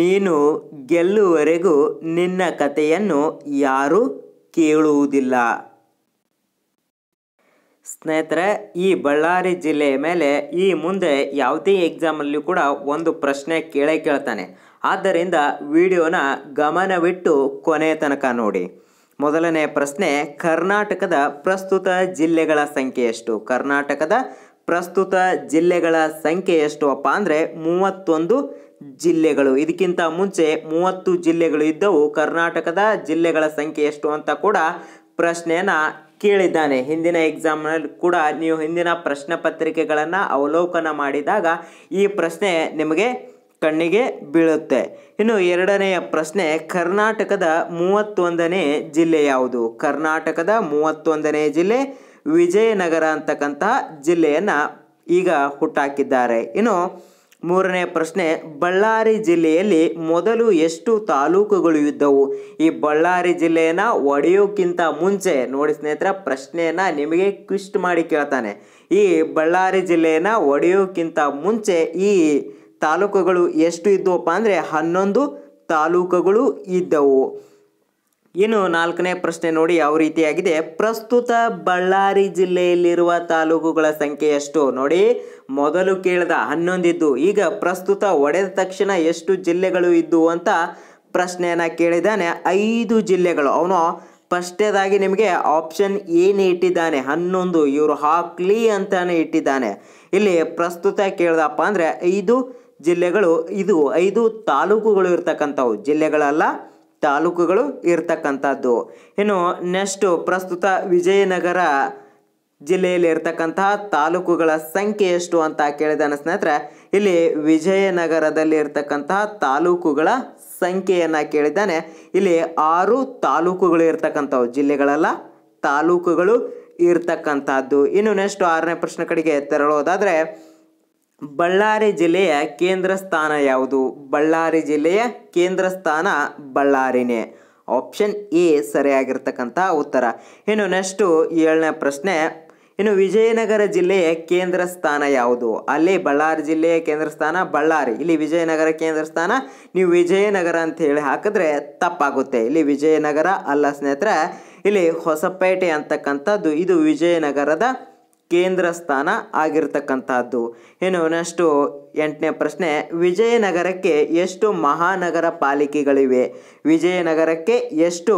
ನೀನು ಗೆಲ್ಲುವರೆಗೂ ನಿನ್ನ ಕಥೆಯನ್ನು ಯಾರೂ ಕೇಳುವುದಿಲ್ಲ ಸ್ನೇಹಿತರೆ ಈ ಬಳ್ಳಾರಿ ಜಿಲ್ಲೆಯ ಮೇಲೆ ಈ ಮುಂದೆ ಯಾವುದೇ ಎಕ್ಸಾಮಲ್ಲಿ ಕೂಡ ಒಂದು ಪ್ರಶ್ನೆ ಕೇಳೇ ಕೇಳ್ತಾನೆ ಆದ್ದರಿಂದ ವಿಡಿಯೋನ ಗಮನವಿಟ್ಟು ಕೊನೆಯ ತನಕ ನೋಡಿ ಮೊದಲನೇ ಪ್ರಶ್ನೆ ಕರ್ನಾಟಕದ ಪ್ರಸ್ತುತ ಜಿಲ್ಲೆಗಳ ಸಂಖ್ಯೆ ಎಷ್ಟು ಕರ್ನಾಟಕದ ಪ್ರಸ್ತುತ ಜಿಲ್ಲೆಗಳ ಸಂಖ್ಯೆ ಎಷ್ಟು ಅಪ್ಪ ಅಂದರೆ ಮೂವತ್ತೊಂದು ಜಿಲ್ಲೆಗಳು ಇದಕ್ಕಿಂತ ಮುಂಚೆ ಮೂವತ್ತು ಜಿಲ್ಲೆಗಳು ಇದ್ದವು ಕರ್ನಾಟಕದ ಜಿಲ್ಲೆಗಳ ಸಂಖ್ಯೆ ಎಷ್ಟು ಅಂತ ಕೂಡ ಪ್ರಶ್ನೆಯನ್ನು ಕೇಳಿದ್ದಾನೆ ಹಿಂದಿನ ಎಕ್ಸಾಮ್ನಲ್ಲಿ ಕೂಡ ನೀವು ಹಿಂದಿನ ಪ್ರಶ್ನೆ ಪತ್ರಿಕೆಗಳನ್ನು ಅವಲೋಕನ ಮಾಡಿದಾಗ ಈ ಪ್ರಶ್ನೆ ನಿಮಗೆ ಕಣ್ಣಿಗೆ ಬೀಳುತ್ತೆ ಇನ್ನು ಎರಡನೆಯ ಪ್ರಶ್ನೆ ಕರ್ನಾಟಕದ ಮೂವತ್ತೊಂದನೇ ಜಿಲ್ಲೆ ಯಾವುದು ಕರ್ನಾಟಕದ ಮೂವತ್ತೊಂದನೇ ಜಿಲ್ಲೆ ವಿಜಯನಗರ ಅಂತಕ್ಕಂತಹ ಜಿಲ್ಲೆಯನ್ನು ಈಗ ಹುಟ್ಟಾಕಿದ್ದಾರೆ ಇನ್ನು ಮೂರನೇ ಪ್ರಶ್ನೆ ಬಳ್ಳಾರಿ ಜಿಲ್ಲೆಯಲ್ಲಿ ಮೊದಲು ಎಷ್ಟು ತಾಲೂಕುಗಳು ಇದ್ದವು ಈ ಬಳ್ಳಾರಿ ಜಿಲ್ಲೆಯನ್ನ ಒಡೆಯೋಕ್ಕಿಂತ ಮುಂಚೆ ನೋಡಿ ಸ್ನೇಹಿತರ ಪ್ರಶ್ನೆಯನ್ನ ನಿಮಗೆ ಕ್ವಿಸ್ಟ್ ಮಾಡಿ ಕೇಳ್ತಾನೆ ಈ ಬಳ್ಳಾರಿ ಜಿಲ್ಲೆಯನ್ನ ಒಡೆಯೋಕ್ಕಿಂತ ಮುಂಚೆ ಈ ತಾಲೂಕುಗಳು ಎಷ್ಟು ಇದ್ದವಪ್ಪ ಅಂದರೆ ಹನ್ನೊಂದು ತಾಲೂಕುಗಳು ಇದ್ದವು ಇನ್ನು ನಾಲ್ಕನೇ ಪ್ರಶ್ನೆ ನೋಡಿ ಯಾವ ರೀತಿಯಾಗಿದೆ ಪ್ರಸ್ತುತ ಬಳ್ಳಾರಿ ಜಿಲ್ಲೆಯಲ್ಲಿರುವ ತಾಲೂಕುಗಳ ಸಂಖ್ಯೆ ಎಷ್ಟು ನೋಡಿ ಮೊದಲು ಕೇಳಿದ ಹನ್ನೊಂದಿದ್ದು ಈಗ ಪ್ರಸ್ತುತ ಒಡೆದ ತಕ್ಷಣ ಎಷ್ಟು ಜಿಲ್ಲೆಗಳು ಇದ್ದು ಅಂತ ಪ್ರಶ್ನೆಯನ್ನು ಕೇಳಿದ್ದಾನೆ ಐದು ಜಿಲ್ಲೆಗಳು ಅವನು ಫಸ್ಟೇದಾಗಿ ನಿಮಗೆ ಆಪ್ಷನ್ ಏನು ಇಟ್ಟಿದ್ದಾನೆ ಹನ್ನೊಂದು ಇವರು ಹಾಕ್ಲಿ ಅಂತಾನೆ ಇಟ್ಟಿದ್ದಾನೆ ಇಲ್ಲಿ ಪ್ರಸ್ತುತ ಕೇಳ್ದಪ್ಪ ಅಂದರೆ ಐದು ಜಿಲ್ಲೆಗಳು ಇದು ಐದು ತಾಲೂಕುಗಳು ಇರ್ತಕ್ಕಂಥವು ಜಿಲ್ಲೆಗಳಲ್ಲ ತಾಲೂಕುಗಳು ಇರ್ತಕ್ಕಂಥದ್ದು ಇನ್ನು ನೆಕ್ಸ್ಟು ಪ್ರಸ್ತುತ ವಿಜಯನಗರ ಜಿಲ್ಲೆಯಲ್ಲಿ ಇರ್ತಕ್ಕಂತಹ ತಾಲೂಕುಗಳ ಸಂಖ್ಯೆ ಎಷ್ಟು ಅಂತ ಕೇಳಿದ ಸ್ನೇಹಿತರೆ ಇಲ್ಲಿ ವಿಜಯನಗರದಲ್ಲಿ ಇರ್ತಕ್ಕಂತಹ ತಾಲೂಕುಗಳ ಸಂಖ್ಯೆಯನ್ನು ಕೇಳಿದ್ದಾನೆ ಇಲ್ಲಿ ಆರು ತಾಲೂಕುಗಳು ಇರ್ತಕ್ಕಂಥವು ಜಿಲ್ಲೆಗಳೆಲ್ಲ ತಾಲೂಕುಗಳು ಇರ್ತಕ್ಕಂಥದ್ದು ಇನ್ನು ನೆಕ್ಸ್ಟ್ ಆರನೇ ಪ್ರಶ್ನೆ ಕಡೆಗೆ ತೆರಳೋದಾದರೆ ಬಳ್ಳಾರಿ ಜಿಲ್ಲೆಯ ಕೇಂದ್ರ ಸ್ಥಾನ ಯಾವುದು ಬಳ್ಳಾರಿ ಜಿಲ್ಲೆಯ ಕೇಂದ್ರ ಸ್ಥಾನ ಬಳ್ಳಾರಿನೇ ಆಪ್ಷನ್ ಎ ಸರಿಯಾಗಿರ್ತಕ್ಕಂಥ ಉತ್ತರ ಇನ್ನು ನೆಕ್ಸ್ಟು ಏಳನೇ ಪ್ರಶ್ನೆ ಇನ್ನು ವಿಜಯನಗರ ಜಿಲ್ಲೆಯ ಕೇಂದ್ರ ಸ್ಥಾನ ಯಾವುದು ಅಲ್ಲಿ ಬಳ್ಳಾರಿ ಜಿಲ್ಲೆಯ ಕೇಂದ್ರ ಸ್ಥಾನ ಬಳ್ಳಾರಿ ಇಲ್ಲಿ ವಿಜಯನಗರ ಕೇಂದ್ರ ಸ್ಥಾನ ನೀವು ವಿಜಯನಗರ ಅಂತ ಹೇಳಿ ಹಾಕಿದ್ರೆ ತಪ್ಪಾಗುತ್ತೆ ಇಲ್ಲಿ ವಿಜಯನಗರ ಅಲ್ಲ ಸ್ನೇಹಿತರೆ ಇಲ್ಲಿ ಹೊಸಪೇಟೆ ಅಂತಕ್ಕಂಥದ್ದು ಇದು ವಿಜಯನಗರದ ಕೇಂದ್ರ ಸ್ಥಾನ ಆಗಿರ್ತಕ್ಕಂಥದ್ದು ಇನ್ನು ನೆಕ್ಸ್ಟು ಎಂಟನೇ ಪ್ರಶ್ನೆ ವಿಜಯನಗರಕ್ಕೆ ಎಷ್ಟು ಮಹಾನಗರ ಪಾಲಿಕೆಗಳಿವೆ ವಿಜಯನಗರಕ್ಕೆ ಎಷ್ಟು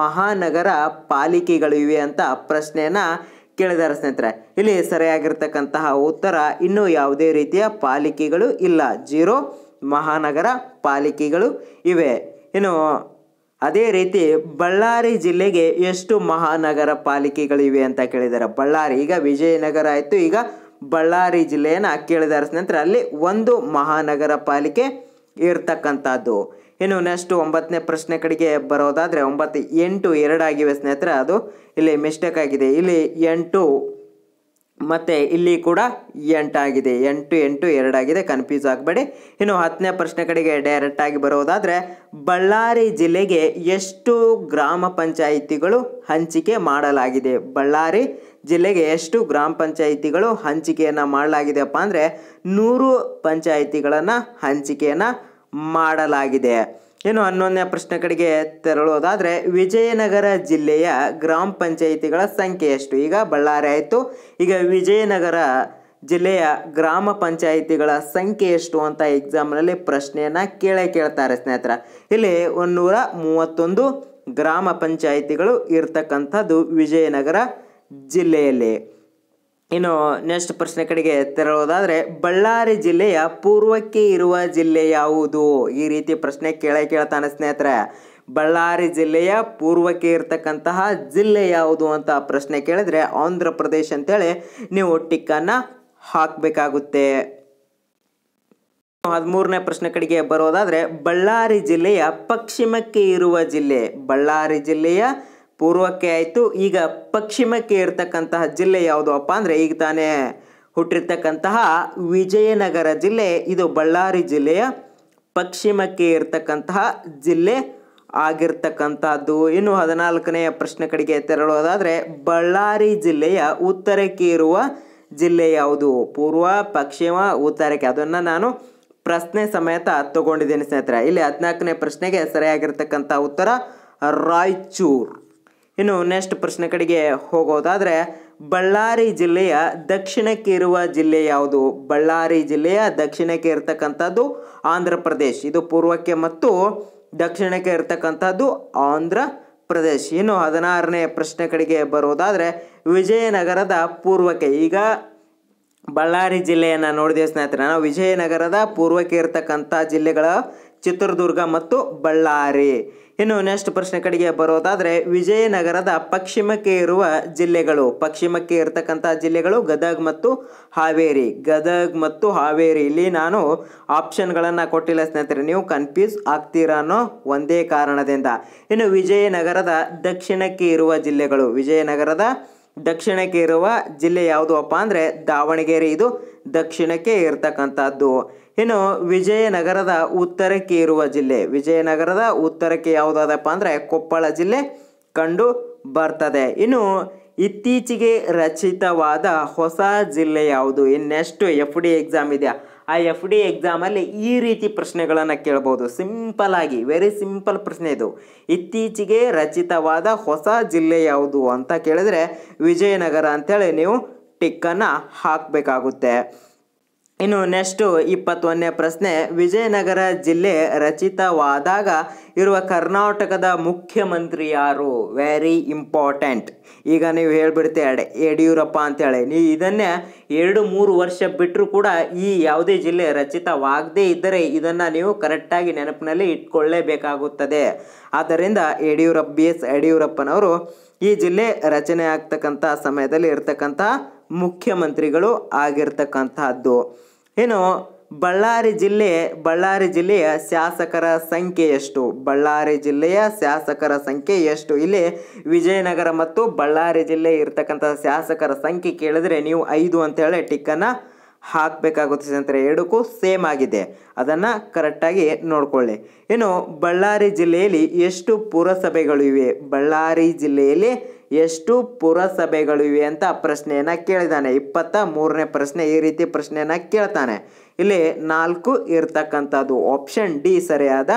ಮಹಾನಗರ ಪಾಲಿಕೆಗಳಿವೆ ಅಂತ ಪ್ರಶ್ನೆಯನ್ನ ಕೇಳಿದಾರೆ ಸ್ನೇಹಿತರೆ ಇಲ್ಲಿ ಸರಿಯಾಗಿರ್ತಕ್ಕಂತಹ ಉತ್ತರ ಇನ್ನೂ ಯಾವುದೇ ರೀತಿಯ ಪಾಲಿಕೆಗಳು ಇಲ್ಲ ಜೀರೋ ಮಹಾನಗರ ಪಾಲಿಕೆಗಳು ಇವೆ ಇನ್ನು ಅದೇ ರೀತಿ ಬಳ್ಳಾರಿ ಜಿಲ್ಲೆಗೆ ಎಷ್ಟು ಮಹಾನಗರ ಪಾಲಿಕೆಗಳಿವೆ ಅಂತ ಕೇಳಿದ್ದಾರೆ ಬಳ್ಳಾರಿ ಈಗ ವಿಜಯನಗರ ಆಯಿತು ಈಗ ಬಳ್ಳಾರಿ ಜಿಲ್ಲೆಯನ್ನು ಕೇಳಿದಾರ ನಂತರ ಅಲ್ಲಿ ಒಂದು ಮಹಾನಗರ ಪಾಲಿಕೆ ಇರ್ತಕ್ಕಂಥದ್ದು ಇನ್ನು ನೆಕ್ಸ್ಟ್ ಒಂಬತ್ತನೇ ಪ್ರಶ್ನೆ ಕಡೆಗೆ ಬರೋದಾದರೆ ಒಂಬತ್ತು ಎಂಟು ಎರಡಾಗಿವೆ ಸ್ನೇಹಿತರೆ ಅದು ಇಲ್ಲಿ ಮಿಸ್ಟೇಕ್ ಆಗಿದೆ ಇಲ್ಲಿ ಎಂಟು ಮತ್ತು ಇಲ್ಲಿ ಕೂಡ ಎಂಟಾಗಿದೆ ಎಂಟು ಎಂಟು ಎರಡಾಗಿದೆ ಕನ್ಫ್ಯೂಸ್ ಆಗಬೇಡಿ ಇನ್ನು ಹತ್ತನೇ ಪ್ರಶ್ನೆ ಕಡೆಗೆ ಡೈರೆಕ್ಟಾಗಿ ಬರೋದಾದರೆ ಬಳ್ಳಾರಿ ಜಿಲ್ಲೆಗೆ ಎಷ್ಟು ಗ್ರಾಮ ಪಂಚಾಯಿತಿಗಳು ಹಂಚಿಕೆ ಮಾಡಲಾಗಿದೆ ಬಳ್ಳಾರಿ ಜಿಲ್ಲೆಗೆ ಎಷ್ಟು ಗ್ರಾಮ ಪಂಚಾಯಿತಿಗಳು ಹಂಚಿಕೆಯನ್ನು ಮಾಡಲಾಗಿದೆಯಪ್ಪ ಅಂದರೆ ನೂರು ಪಂಚಾಯಿತಿಗಳನ್ನು ಹಂಚಿಕೆಯನ್ನು ಮಾಡಲಾಗಿದೆ ಇನ್ನು ಹನ್ನೊಂದನೇ ಪ್ರಶ್ನೆ ಕಡೆಗೆ ತೆರಳೋದಾದರೆ ವಿಜಯನಗರ ಜಿಲ್ಲೆಯ ಗ್ರಾಮ ಪಂಚಾಯಿತಿಗಳ ಸಂಖ್ಯೆ ಎಷ್ಟು ಈಗ ಬಳ್ಳಾರಿ ಆಯಿತು ಈಗ ವಿಜಯನಗರ ಜಿಲ್ಲೆಯ ಗ್ರಾಮ ಪಂಚಾಯಿತಿಗಳ ಸಂಖ್ಯೆ ಎಷ್ಟು ಅಂತ ಎಕ್ಸಾಮ್ನಲ್ಲಿ ಪ್ರಶ್ನೆಯನ್ನು ಕೇಳೇ ಕೇಳ್ತಾರೆ ಸ್ನೇಹಿತರ ಇಲ್ಲಿ ಒಂದೂರ ಮೂವತ್ತೊಂದು ಗ್ರಾಮ ಪಂಚಾಯಿತಿಗಳು ಇರ್ತಕ್ಕಂಥದ್ದು ವಿಜಯನಗರ ಜಿಲ್ಲೆಯಲ್ಲಿ ಇನ್ನು ನೆಕ್ಸ್ಟ್ ಪ್ರಶ್ನೆ ಕಡೆಗೆ ತೆರಳೋದಾದರೆ ಬಳ್ಳಾರಿ ಜಿಲ್ಲೆಯ ಪೂರ್ವಕ್ಕೆ ಇರುವ ಜಿಲ್ಲೆ ಯಾವುದು ಈ ರೀತಿ ಪ್ರಶ್ನೆ ಕೇಳ ಕೇಳ್ತಾನೆ ಸ್ನೇಹಿತರೆ ಬಳ್ಳಾರಿ ಜಿಲ್ಲೆಯ ಪೂರ್ವಕ್ಕೆ ಇರತಕ್ಕಂತಹ ಜಿಲ್ಲೆ ಯಾವುದು ಅಂತ ಪ್ರಶ್ನೆ ಕೇಳಿದರೆ ಆಂಧ್ರ ಪ್ರದೇಶ ಅಂತೇಳಿ ನೀವು ಟಿಕ್ಕನ್ನು ಹಾಕಬೇಕಾಗುತ್ತೆ ಹದಿಮೂರನೇ ಪ್ರಶ್ನೆ ಕಡೆಗೆ ಬರೋದಾದರೆ ಬಳ್ಳಾರಿ ಜಿಲ್ಲೆಯ ಪಶ್ಚಿಮಕ್ಕೆ ಇರುವ ಜಿಲ್ಲೆ ಬಳ್ಳಾರಿ ಜಿಲ್ಲೆಯ ಪೂರ್ವಕ್ಕೆ ಆಯಿತು ಈಗ ಪಶ್ಚಿಮಕ್ಕೆ ಇರ್ತಕ್ಕಂತಹ ಜಿಲ್ಲೆ ಯಾವುದು ಅಪ್ಪ ಅಂದರೆ ಈಗ ತಾನೇ ಹುಟ್ಟಿರ್ತಕ್ಕಂತಹ ವಿಜಯನಗರ ಜಿಲ್ಲೆ ಇದು ಬಳ್ಳಾರಿ ಜಿಲ್ಲೆಯ ಪಶ್ಚಿಮಕ್ಕೆ ಇರತಕ್ಕಂತಹ ಜಿಲ್ಲೆ ಆಗಿರ್ತಕ್ಕಂಥದ್ದು ಇನ್ನು ಹದಿನಾಲ್ಕನೆಯ ಪ್ರಶ್ನೆ ಕಡೆಗೆ ತೆರಳೋದಾದರೆ ಬಳ್ಳಾರಿ ಜಿಲ್ಲೆಯ ಉತ್ತರಕ್ಕೆ ಇರುವ ಜಿಲ್ಲೆ ಯಾವುದು ಪೂರ್ವ ಪಶ್ಚಿಮ ಉತ್ತರಕ್ಕೆ ಅದನ್ನು ನಾನು ಪ್ರಶ್ನೆ ಸಮೇತ ತಗೊಂಡಿದ್ದೀನಿ ಸ್ನೇಹಿತರೆ ಇಲ್ಲಿ ಹದಿನಾಲ್ಕನೇ ಪ್ರಶ್ನೆಗೆ ಸರಿಯಾಗಿರ್ತಕ್ಕಂಥ ಉತ್ತರ ರಾಯಚೂರು ಇನ್ನು ನೆಕ್ಸ್ಟ್ ಪ್ರಶ್ನೆ ಕಡೆಗೆ ಹೋಗೋದಾದರೆ ಬಳ್ಳಾರಿ ಜಿಲ್ಲೆಯ ದಕ್ಷಿಣಕ್ಕೆ ಇರುವ ಜಿಲ್ಲೆ ಯಾವುದು ಬಳ್ಳಾರಿ ಜಿಲ್ಲೆಯ ದಕ್ಷಿಣಕ್ಕೆ ಇರ್ತಕ್ಕಂಥದ್ದು ಆಂಧ್ರ ಪ್ರದೇಶ್ ಇದು ಪೂರ್ವಕ್ಕೆ ಮತ್ತು ದಕ್ಷಿಣಕ್ಕೆ ಇರತಕ್ಕಂಥದ್ದು ಆಂಧ್ರ ಪ್ರದೇಶ್ ಇನ್ನು ಹದಿನಾರನೇ ಪ್ರಶ್ನೆ ಕಡೆಗೆ ಬರೋದಾದರೆ ವಿಜಯನಗರದ ಪೂರ್ವಕ್ಕೆ ಈಗ ಬಳ್ಳಾರಿ ಜಿಲ್ಲೆಯನ್ನು ನೋಡಿದೆ ಸ್ನೇಹಿತರೆ ನಾವು ವಿಜಯನಗರದ ಪೂರ್ವಕ್ಕೆ ಇರತಕ್ಕಂಥ ಜಿಲ್ಲೆಗಳ ಚಿತ್ರದುರ್ಗ ಮತ್ತು ಬಳ್ಳಾರಿ ಇನ್ನು ನೆಕ್ಸ್ಟ್ ಪ್ರಶ್ನೆ ಕಡೆಗೆ ಬರೋದಾದರೆ ವಿಜಯನಗರದ ಪಶ್ಚಿಮಕ್ಕೆ ಇರುವ ಜಿಲ್ಲೆಗಳು ಪಶ್ಚಿಮಕ್ಕೆ ಇರತಕ್ಕಂಥ ಜಿಲ್ಲೆಗಳು ಗದಗ್ ಮತ್ತು ಹಾವೇರಿ ಗದಗ್ ಮತ್ತು ಹಾವೇರಿ ಇಲ್ಲಿ ನಾನು ಆಪ್ಷನ್ಗಳನ್ನು ಕೊಟ್ಟಿಲ್ಲ ಸ್ನೇಹಿತರೆ ನೀವು ಕನ್ಫ್ಯೂಸ್ ಆಗ್ತೀರಾ ಅನ್ನೋ ಒಂದೇ ಕಾರಣದಿಂದ ಇನ್ನು ವಿಜಯನಗರದ ದಕ್ಷಿಣಕ್ಕೆ ಇರುವ ಜಿಲ್ಲೆಗಳು ವಿಜಯನಗರದ ದಕ್ಷಿಣಕ್ಕೆ ಇರುವ ಜಿಲ್ಲೆ ಯಾವುದು ಅಪ್ಪ ಅಂದರೆ ದಾವಣಗೆರೆ ಇದು ದಕ್ಷಿಣಕ್ಕೆ ಇರತಕ್ಕಂಥದ್ದು ಇನ್ನು ವಿಜಯನಗರದ ಉತ್ತರಕ್ಕೆ ಇರುವ ಜಿಲ್ಲೆ ವಿಜಯನಗರದ ಉತ್ತರಕ್ಕೆ ಯಾವುದಾದಪ್ಪ ಅಂದರೆ ಕೊಪ್ಪಳ ಜಿಲ್ಲೆ ಕಂಡು ಬರ್ತದೆ ಇನ್ನು ಇತ್ತೀಚೆಗೆ ರಚಿತವಾದ ಹೊಸ ಜಿಲ್ಲೆ ಯಾವುದು ಇನ್ನೆಷ್ಟು ಎಫ್ ಡಿ ಎಕ್ಸಾಮ್ ಇದೆಯಾ ಆ ಎಫ್ ಡಿ ಎಕ್ಸಾಮಲ್ಲಿ ಈ ರೀತಿ ಪ್ರಶ್ನೆಗಳನ್ನು ಕೇಳ್ಬೋದು ಸಿಂಪಲ್ ಆಗಿ ವೆರಿ ಸಿಂಪಲ್ ಪ್ರಶ್ನೆ ಇದು ಇತ್ತೀಚೆಗೆ ರಚಿತವಾದ ಹೊಸ ಜಿಲ್ಲೆ ಯಾವುದು ಅಂತ ಕೇಳಿದ್ರೆ ವಿಜಯನಗರ ಅಂಥೇಳಿ ನೀವು ಟಿಕ್ಕನ್ನು ಹಾಕಬೇಕಾಗುತ್ತೆ ಇನ್ನು ನೆಕ್ಸ್ಟು ಇಪ್ಪತ್ತೊಂದನೇ ಪ್ರಶ್ನೆ ವಿಜಯನಗರ ಜಿಲ್ಲೆ ರಚಿತವಾದಾಗ ಇರುವ ಕರ್ನಾಟಕದ ಮುಖ್ಯಮಂತ್ರಿ ಯಾರು ವೆರಿ ಇಂಪಾರ್ಟೆಂಟ್ ಈಗ ನೀವು ಎಡೆ ಯಡಿಯೂರಪ್ಪ ಅಂತೇಳಿ ನೀವು ಇದನ್ನೇ ಎರಡು ಮೂರು ವರ್ಷ ಬಿಟ್ಟರು ಕೂಡ ಈ ಯಾವುದೇ ಜಿಲ್ಲೆ ರಚಿತವಾಗದೇ ಇದ್ದರೆ ಇದನ್ನು ನೀವು ಕರೆಕ್ಟಾಗಿ ನೆನಪಿನಲ್ಲಿ ಇಟ್ಕೊಳ್ಳೇಬೇಕಾಗುತ್ತದೆ ಆದ್ದರಿಂದ ಯಡಿಯೂರಪ್ಪ ಬಿ ಎಸ್ ಯಡಿಯೂರಪ್ಪನವರು ಈ ಜಿಲ್ಲೆ ರಚನೆ ಆಗ್ತಕ್ಕಂಥ ಸಮಯದಲ್ಲಿ ಇರ್ತಕ್ಕಂಥ ಮುಖ್ಯಮಂತ್ರಿಗಳು ಆಗಿರ್ತಕ್ಕಂಥದ್ದು ಏನು ಬಳ್ಳಾರಿ ಜಿಲ್ಲೆ ಬಳ್ಳಾರಿ ಜಿಲ್ಲೆಯ ಶಾಸಕರ ಸಂಖ್ಯೆ ಎಷ್ಟು ಬಳ್ಳಾರಿ ಜಿಲ್ಲೆಯ ಶಾಸಕರ ಸಂಖ್ಯೆ ಎಷ್ಟು ಇಲ್ಲಿ ವಿಜಯನಗರ ಮತ್ತು ಬಳ್ಳಾರಿ ಜಿಲ್ಲೆ ಇರ್ತಕ್ಕಂಥ ಶಾಸಕರ ಸಂಖ್ಯೆ ಕೇಳಿದ್ರೆ ನೀವು ಐದು ಅಂತೇಳಿ ಟಿಕ್ಕನ್ನು ಹಾಕಬೇಕಾಗುತ್ತೆ ಸ್ನೇಹಿತರೆ ಎರಡಕ್ಕೂ ಸೇಮ್ ಆಗಿದೆ ಅದನ್ನು ಕರೆಕ್ಟಾಗಿ ನೋಡಿಕೊಳ್ಳಿ ಇನ್ನು ಬಳ್ಳಾರಿ ಜಿಲ್ಲೆಯಲ್ಲಿ ಎಷ್ಟು ಪುರಸಭೆಗಳು ಇವೆ ಬಳ್ಳಾರಿ ಜಿಲ್ಲೆಯಲ್ಲಿ ಎಷ್ಟು ಪುರಸಭೆಗಳು ಇವೆ ಅಂತ ಪ್ರಶ್ನೆಯನ್ನು ಕೇಳಿದ್ದಾನೆ ಇಪ್ಪತ್ತ ಮೂರನೇ ಪ್ರಶ್ನೆ ಈ ರೀತಿ ಪ್ರಶ್ನೆಯನ್ನು ಕೇಳ್ತಾನೆ ಇಲ್ಲಿ ನಾಲ್ಕು ಇರ್ತಕ್ಕಂಥದ್ದು ಆಪ್ಷನ್ ಡಿ ಸರಿಯಾದ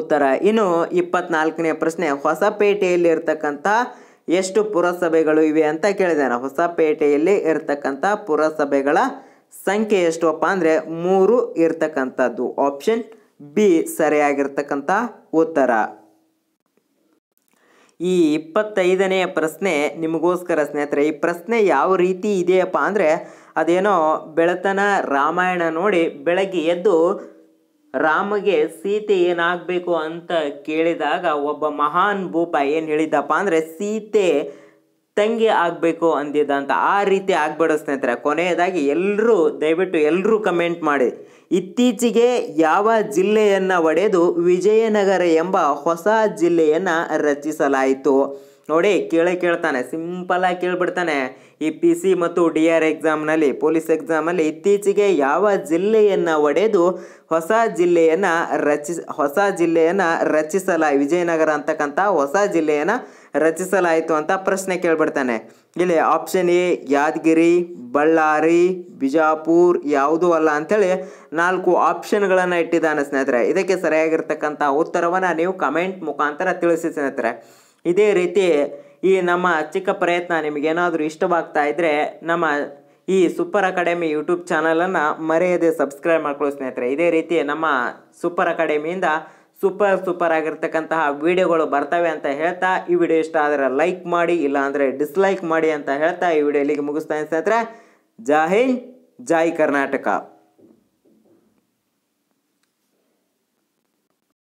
ಉತ್ತರ ಇನ್ನು ಇಪ್ಪತ್ನಾಲ್ಕನೇ ಪ್ರಶ್ನೆ ಹೊಸಪೇಟೆಯಲ್ಲಿ ಇರ್ತಕ್ಕಂಥ ಎಷ್ಟು ಪುರಸಭೆಗಳು ಇವೆ ಅಂತ ಕೇಳಿದಾನೆ ಹೊಸಪೇಟೆಯಲ್ಲಿ ಇರತಕ್ಕಂಥ ಪುರಸಭೆಗಳ ಸಂಖ್ಯೆ ಎಷ್ಟುಪ್ಪ ಅಂದರೆ ಮೂರು ಇರ್ತಕ್ಕಂಥದ್ದು ಆಪ್ಷನ್ ಬಿ ಸರಿಯಾಗಿರ್ತಕ್ಕಂಥ ಉತ್ತರ ಈ ಇಪ್ಪತ್ತೈದನೆಯ ಪ್ರಶ್ನೆ ನಿಮಗೋಸ್ಕರ ಸ್ನೇಹಿತರೆ ಈ ಪ್ರಶ್ನೆ ಯಾವ ರೀತಿ ಇದೆಯಪ್ಪ ಅಂದರೆ ಅದೇನೋ ಬೆಳತನ ರಾಮಾಯಣ ನೋಡಿ ಬೆಳಗ್ಗೆ ಎದ್ದು ರಾಮಗೆ ಸೀತೆ ಏನಾಗಬೇಕು ಅಂತ ಕೇಳಿದಾಗ ಒಬ್ಬ ಮಹಾನ್ ಭೂಪ ಏನು ಹೇಳಿದ್ದಪ್ಪ ಅಂದರೆ ಸೀತೆ ತಂಗಿ ಆಗಬೇಕು ಅಂದಿದ್ದ ಅಂತ ಆ ರೀತಿ ಆಗಬೇಡ ಸ್ನೇಹಿತರೆ ಕೊನೆಯದಾಗಿ ಎಲ್ಲರೂ ದಯವಿಟ್ಟು ಎಲ್ಲರೂ ಕಮೆಂಟ್ ಮಾಡಿ ಇತ್ತೀಚೆಗೆ ಯಾವ ಜಿಲ್ಲೆಯನ್ನು ಒಡೆದು ವಿಜಯನಗರ ಎಂಬ ಹೊಸ ಜಿಲ್ಲೆಯನ್ನು ರಚಿಸಲಾಯಿತು ನೋಡಿ ಕೇಳೇ ಕೇಳ್ತಾನೆ ಸಿಂಪಲ್ಲಾಗಿ ಕೇಳ್ಬಿಡ್ತಾನೆ ಈ ಪಿ ಸಿ ಮತ್ತು ಡಿ ಆರ್ ಎಕ್ಸಾಮ್ನಲ್ಲಿ ಪೊಲೀಸ್ ಎಕ್ಸಾಮಲ್ಲಿ ಇತ್ತೀಚೆಗೆ ಯಾವ ಜಿಲ್ಲೆಯನ್ನು ಒಡೆದು ಹೊಸ ಜಿಲ್ಲೆಯನ್ನು ರಚಿ ಹೊಸ ಜಿಲ್ಲೆಯನ್ನು ರಚಿಸಲ ವಿಜಯನಗರ ಅಂತಕ್ಕಂಥ ಹೊಸ ಜಿಲ್ಲೆಯನ್ನು ರಚಿಸಲಾಯಿತು ಅಂತ ಪ್ರಶ್ನೆ ಕೇಳ್ಬಿಡ್ತಾನೆ ಇಲ್ಲಿ ಆಪ್ಷನ್ ಎ ಯಾದಗಿರಿ ಬಳ್ಳಾರಿ ಬಿಜಾಪುರ್ ಯಾವುದೂ ಅಲ್ಲ ಅಂಥೇಳಿ ನಾಲ್ಕು ಆಪ್ಷನ್ಗಳನ್ನು ಇಟ್ಟಿದ್ದಾನೆ ಸ್ನೇಹಿತರೆ ಇದಕ್ಕೆ ಸರಿಯಾಗಿರ್ತಕ್ಕಂಥ ಉತ್ತರವನ್ನು ನೀವು ಕಮೆಂಟ್ ಮುಖಾಂತರ ತಿಳಿಸಿ ಸ್ನೇಹಿತರೆ ಇದೇ ರೀತಿ ಈ ನಮ್ಮ ಚಿಕ್ಕ ಪ್ರಯತ್ನ ನಿಮಗೇನಾದರೂ ಇಷ್ಟವಾಗ್ತಾ ಇದ್ದರೆ ನಮ್ಮ ಈ ಸೂಪರ್ ಅಕಾಡೆಮಿ ಯೂಟ್ಯೂಬ್ ಚಾನಲನ್ನು ಮರೆಯದೆ ಸಬ್ಸ್ಕ್ರೈಬ್ ಮಾಡ್ಕೊಳ್ಳಿ ಸ್ನೇಹಿತರೆ ಇದೇ ರೀತಿ ನಮ್ಮ ಸೂಪರ್ ಅಕಾಡೆಮಿಯಿಂದ ಸೂಪರ್ ಸೂಪರ್ ಆಗಿರ್ತಕ್ಕಂತಹ ವಿಡಿಯೋಗಳು ಬರ್ತವೆ ಅಂತ ಹೇಳ್ತಾ ಈ ವಿಡಿಯೋ ಇಷ್ಟ ಆದರೆ ಲೈಕ್ ಮಾಡಿ ಇಲ್ಲಾಂದರೆ ಡಿಸ್ಲೈಕ್ ಮಾಡಿ ಅಂತ ಹೇಳ್ತಾ ಈ ವಿಡಿಯೋ ಇಲ್ಲಿಗೆ ಮುಗಿಸ್ತಾ ಸ್ನೇಹಿತರೆ ಜೈ ಜಾಯ್ ಕರ್ನಾಟಕ